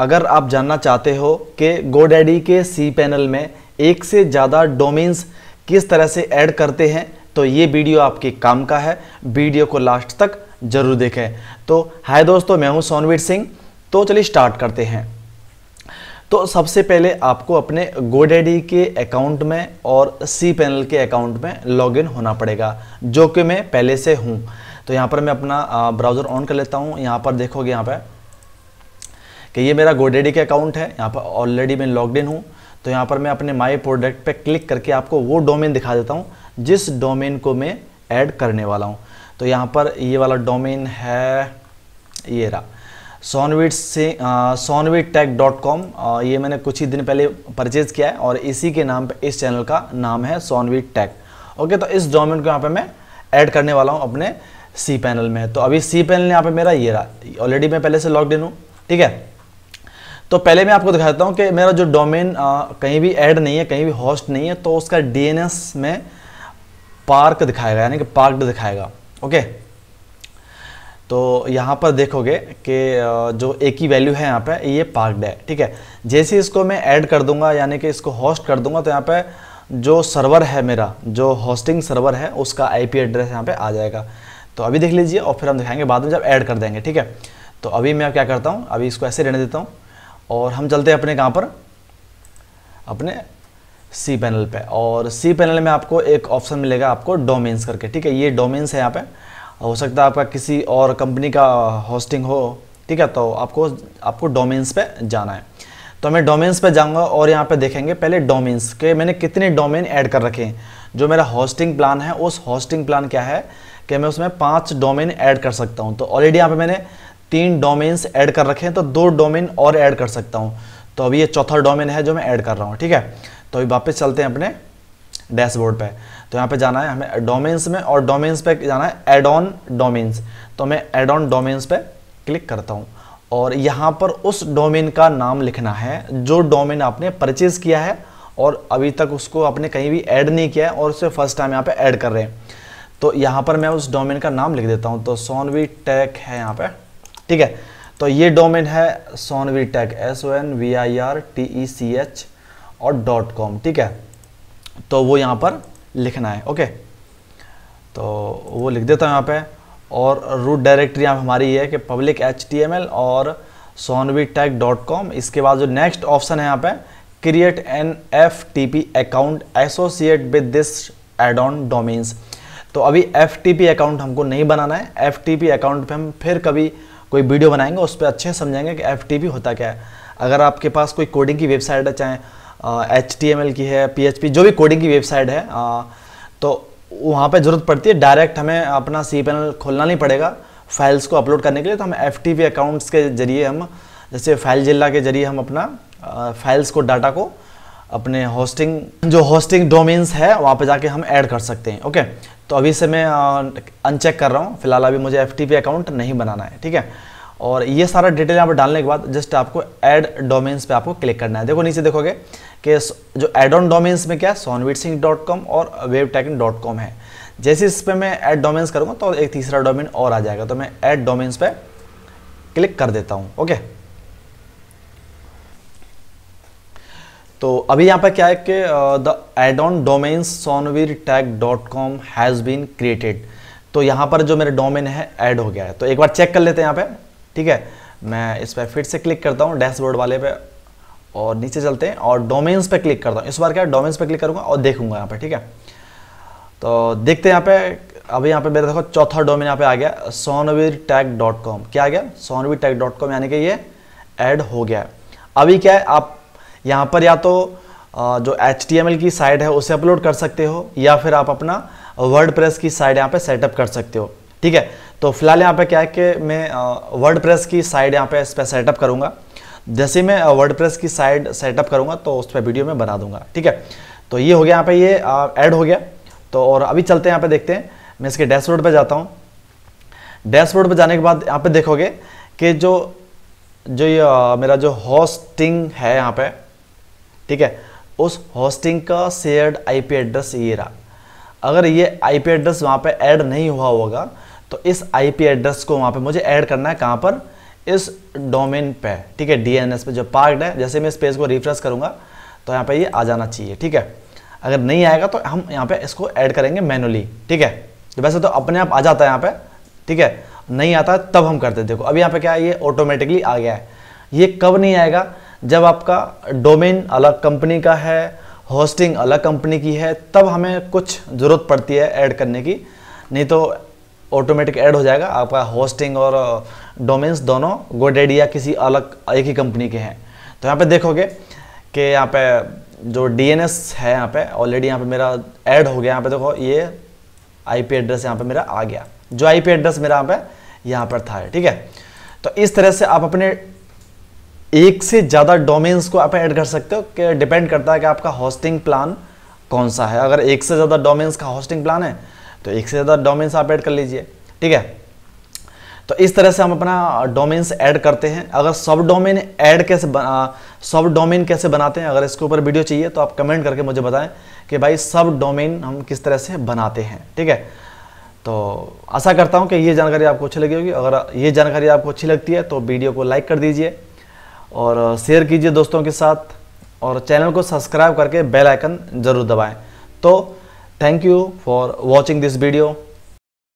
अगर आप जानना चाहते हो कि गोडैडी के सी पैनल में एक से ज़्यादा डोमेन्स किस तरह से ऐड करते हैं तो ये वीडियो आपके काम का है वीडियो को लास्ट तक जरूर देखें तो हाय दोस्तों मैं हूं सोनवीर सिंह तो चलिए स्टार्ट करते हैं तो सबसे पहले आपको अपने गोडैडी के अकाउंट में और सी पैनल के अकाउंट में लॉग होना पड़ेगा जो कि मैं पहले से हूँ तो यहाँ पर मैं अपना ब्राउज़र ऑन कर लेता हूँ यहाँ पर देखोगे यहाँ पर कि ये मेरा गोडेडी का अकाउंट है यहाँ पर ऑलरेडी मैं लॉग इन हूँ तो यहाँ पर मैं अपने माई प्रोडक्ट पर क्लिक करके आपको वो डोमेन दिखा देता हूँ जिस डोमेन को मैं ऐड करने वाला हूँ तो यहाँ पर ये वाला डोमेन है ये रहा सोनवीट से सोनवीट टेक डॉट कॉम ये मैंने कुछ ही दिन पहले परचेज़ किया है और इसी के नाम पे इस चैनल का नाम है सोनवीट टेक ओके तो इस डोमेन को यहाँ पे मैं ऐड करने वाला हूँ अपने सी पैनल में तो अभी सी पैनल यहाँ पे मेरा ये रहा ऑलरेडी मैं पहले से लॉग इन हूँ ठीक है तो पहले मैं आपको दिखाता हूँ कि मेरा जो डोमेन कहीं भी ऐड नहीं है कहीं भी हॉस्ट नहीं है तो उसका डीएनएस में पार्क दिखाएगा यानी कि पार्कड दिखाएगा ओके तो यहाँ पर देखोगे कि जो एक ही वैल्यू है यहाँ पे ये पार्कड है ठीक है जैसे इसको मैं ऐड कर दूंगा यानी कि इसको होस्ट कर दूंगा तो यहाँ पे जो सर्वर है मेरा जो होस्टिंग सर्वर है उसका आईपी एड्रेस यहाँ पे आ जाएगा तो अभी देख लीजिए और फिर हम दिखाएंगे बाद में जब ऐड कर देंगे ठीक है तो अभी मैं क्या करता हूँ अभी इसको ऐसे रहने देता हूँ और हम चलते हैं अपने कहाँ पर अपने सी पैनल पे और सी पैनल में आपको एक ऑप्शन मिलेगा आपको डोमेन्स करके ठीक है ये डोमेन्स है यहाँ पे हो सकता है आपका किसी और कंपनी का होस्टिंग हो ठीक है तो आपको आपको डोमेन्स पे जाना है तो मैं डोमेन्स पे जाऊंगा और यहाँ पे देखेंगे पहले डोमेन्स के मैंने कितने डोमेन ऐड कर रखे हैं जो मेरा होस्टिंग प्लान है उस होस्टिंग प्लान क्या है कि मैं उसमें पाँच डोमेन ऐड कर सकता हूँ तो ऑलरेडी यहाँ पर मैंने तीन डोमेन्स ऐड कर रखे हैं तो दो डोमेन और ऐड कर सकता हूँ तो अभी ये चौथा डोमेन है जो मैं ऐड कर रहा हूँ ठीक है तो अभी वापस चलते हैं अपने डैशबोर्ड पे तो यहाँ पे जाना है हमें डोमेन्स में और डोमेन्स पे जाना है एड ऑन डोमेन्स तो मैं एड ऑन डोमेन्स पे क्लिक करता हूँ और यहाँ पर उस डोमेन का नाम लिखना है जो डोमेन आपने परचेज किया है और अभी तक उसको आपने कहीं भी ऐड नहीं किया है और उसे फर्स्ट टाइम यहाँ पे ऐड कर रहे हैं तो यहाँ पर मैं उस डोमेन का नाम लिख देता हूँ तो सोनवी टेक है यहाँ पर ठीक है तो ये डोमेन है Sonvi tech S O N V I R T E C H और डॉट कॉम ठीक है तो वो यहाँ पर लिखना है ओके तो वो लिख देता हूँ यहाँ पे और रूट डायरेक्टरी यहाँ हमारी है कि public H T M L और सोनवी टेक डॉट कॉम इसके बाद जो नेक्स्ट ऑप्शन है यहाँ पे create an F T P account associate with this add on domains तो अभी एफ टी पी अकाउंट हमको नहीं बनाना है एफ टी पी अकाउंट पर हम फिर कभी कोई वीडियो बनाएंगे उस पर अच्छे से समझाएंगे कि एफ होता क्या है अगर आपके पास कोई कोडिंग की वेबसाइट है चाहे एच की है पी जो भी कोडिंग की वेबसाइट है आ, तो वहाँ पे ज़रूरत पड़ती है डायरेक्ट हमें अपना सी पैनल खोलना नहीं पड़ेगा फाइल्स को अपलोड करने के लिए तो हम एफ अकाउंट्स के जरिए हम जैसे फाइल जिला के जरिए हम अपना फाइल्स को डाटा को अपने होस्टिंग जो होस्टिंग डोमेन्स है वहाँ पे जाके हम ऐड कर सकते हैं ओके तो अभी से मैं अनचेक कर रहा हूँ फिलहाल अभी मुझे एफ अकाउंट नहीं बनाना है ठीक है और ये सारा डिटेल यहाँ पर डालने के बाद जस्ट आपको ऐड डोमेन्स पे आपको क्लिक करना है देखो नीचे देखोगे कि जो एड ऑन डोमेन्स में क्या है सोनवीर सिंह डॉट कॉम और वेब टेकन डॉट कॉम है जैसे इस पर मैं ऐड डोमेन्स करूँगा तो एक तीसरा डोमेन और आ जाएगा तो मैं ऐड डोमेन्स पर क्लिक कर देता हूँ ओके तो अभी यहाँ पर क्या है कि the add on domain Sonvir tag dot com has been created तो यहाँ पर जो मेरे डोमेन है ऐड हो गया है तो एक बार चेक कर लेते हैं यहाँ पे ठीक है मैं इस पर फिर से क्लिक करता हूँ डैशबोर्ड वाले पे और नीचे चलते हैं और डोमेन्स पे क्लिक करता हूँ इस बार क्या डोमेन्स पे क्लिक करूँगा और देखूंगा यहाँ पर ठीक है तो देखते हैं यहाँ पे अभी यहाँ पे मेरे देखो चौथा डोमेन यहाँ पे आ गया सोनवीर टैग डॉट कॉम क्या आ गया सोनवीर टैग डॉट कॉम यानी कि ये ऐड हो गया अभी क्या है आप यहाँ पर या तो जो एच की साइड है उसे अपलोड कर सकते हो या फिर आप अपना वर्ड की साइड यहाँ पर सेटअप कर सकते हो ठीक है तो फिलहाल यहाँ पे क्या है कि मैं वर्ड की साइड यहाँ पे इस पर सेटअप करूँगा जैसे मैं वर्ड की साइड सेटअप करूँगा तो उस पर वीडियो में बना दूंगा ठीक है तो ये हो गया यहाँ पे ये ऐड हो गया तो और अभी चलते हैं यहाँ पे देखते हैं मैं इसके डैशबोर्ड पे जाता हूँ डैशबोर्ड पे जाने के बाद यहाँ पे देखोगे कि जो जो ये मेरा जो होस्टिंग है यहाँ पे ठीक है उस होस्टिंग का शेयर्ड आईपी एड्रेस ये रहा अगर ये आईपी एड्रेस वहाँ पे ऐड नहीं हुआ होगा तो इस आईपी एड्रेस को वहाँ पे मुझे ऐड करना है कहाँ पर इस डोमेन पे ठीक है डीएनएस पे जो पार्कड है जैसे मैं पेज को रिफ्रेश करूँगा तो यहाँ पे ये आ जाना चाहिए ठीक है अगर नहीं आएगा तो हम यहाँ पे इसको ऐड करेंगे मैनुअली ठीक है तो वैसे तो अपने आप आ जाता है यहाँ पर ठीक है नहीं आता तब हम करते देखो अब यहाँ पर क्या है ये ऑटोमेटिकली आ गया है ये कब नहीं आएगा जब आपका डोमेन अलग कंपनी का है होस्टिंग अलग कंपनी की है तब हमें कुछ ज़रूरत पड़ती है ऐड करने की नहीं तो ऑटोमेटिक ऐड हो जाएगा आपका होस्टिंग और डोमेन्स दोनों गोडेड या किसी अलग एक ही कंपनी के हैं तो यहाँ पे देखोगे कि यहाँ पे जो डीएनएस है यहाँ पे ऑलरेडी यहाँ पे मेरा ऐड हो गया यहाँ पे देखो ये आईपी एड्रेस यहाँ पे मेरा आ गया जो आईपी एड्रेस मेरा यहाँ पे यहाँ पर था ठीक है तो इस तरह से आप अपने एक से ज़्यादा डोमेन्स को आप ऐड कर सकते हो कि डिपेंड करता है कि आपका होस्टिंग प्लान कौन सा है अगर एक से ज़्यादा डोमेन्स का होस्टिंग प्लान है तो एक से ज़्यादा डोमेन्स आप ऐड कर लीजिए ठीक है तो इस तरह से हम अपना डोमेन्स ऐड करते हैं अगर सब डोमेन ऐड कैसे सब डोमेन कैसे बनाते हैं अगर इसके ऊपर वीडियो चाहिए तो आप कमेंट करके मुझे बताएं कि भाई सब डोमेन हम किस तरह से बनाते हैं ठीक है तो आशा करता हूं कि ये जानकारी आपको अच्छी लगी होगी अगर ये जानकारी आपको अच्छी लगती है तो वीडियो को लाइक कर दीजिए और शेयर कीजिए दोस्तों के साथ और चैनल को सब्सक्राइब करके बेल आइकन ज़रूर दबाएं तो thank you for watching this video